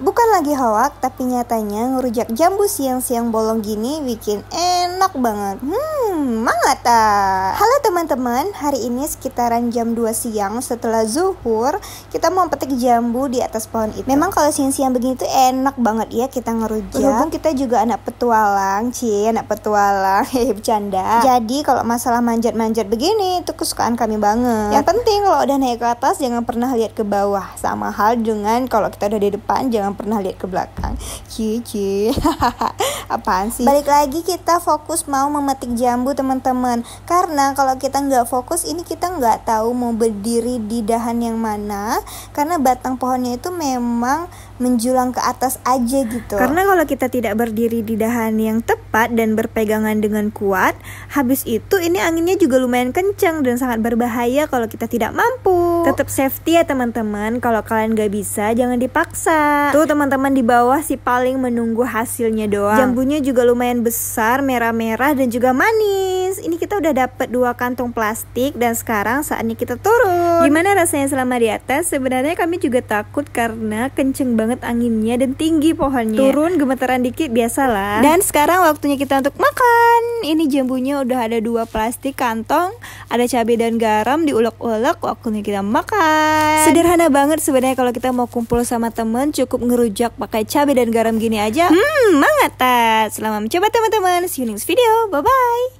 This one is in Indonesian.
Bukan lagi hoak, tapi nyatanya ngerujak jambu siang-siang bolong gini bikin eh enak banget. Hmm, mangata. Halo teman-teman, hari ini sekitaran jam 2 siang setelah zuhur, kita mau petik jambu di atas pohon itu. Memang kalau siang-siang begini tuh enak banget ya kita ngerujak. Berhubung kita juga anak petualang, cie, anak petualang, hehehe, bercanda. Jadi kalau masalah manjat-manjat begini itu kesukaan kami banget. Yang penting kalau udah naik ke atas jangan pernah lihat ke bawah. Sama hal dengan kalau kita udah di depan jangan pernah lihat ke belakang. cie, Cici. apaan sih balik lagi kita fokus mau memetik jambu teman-teman karena kalau kita nggak fokus ini kita nggak tahu mau berdiri di dahan yang mana karena batang pohonnya itu memang menjulang ke atas aja gitu karena kalau kita tidak berdiri di dahan yang tepat dan berpegangan dengan kuat habis itu ini anginnya juga lumayan kencang dan sangat berbahaya kalau kita tidak mampu Tetap safety ya teman-teman. Kalau kalian gak bisa, jangan dipaksa. Tuh teman-teman di bawah si paling menunggu hasilnya doang. Jambunya juga lumayan besar, merah-merah dan juga manis guys, ini kita udah dapet dua kantong plastik dan sekarang saatnya kita turun. Gimana rasanya selama di atas? Sebenarnya kami juga takut karena kenceng banget anginnya dan tinggi pohonnya. Turun gemeteran dikit biasalah. Dan sekarang waktunya kita untuk makan. Ini jambunya udah ada dua plastik kantong, ada cabai dan garam diulek-ulek. Waktunya kita makan. Sederhana banget sebenarnya kalau kita mau kumpul sama temen cukup ngerujak pakai cabai dan garam gini aja. Hmm, mangat. Selamat mencoba teman-teman. See you next video. Bye bye.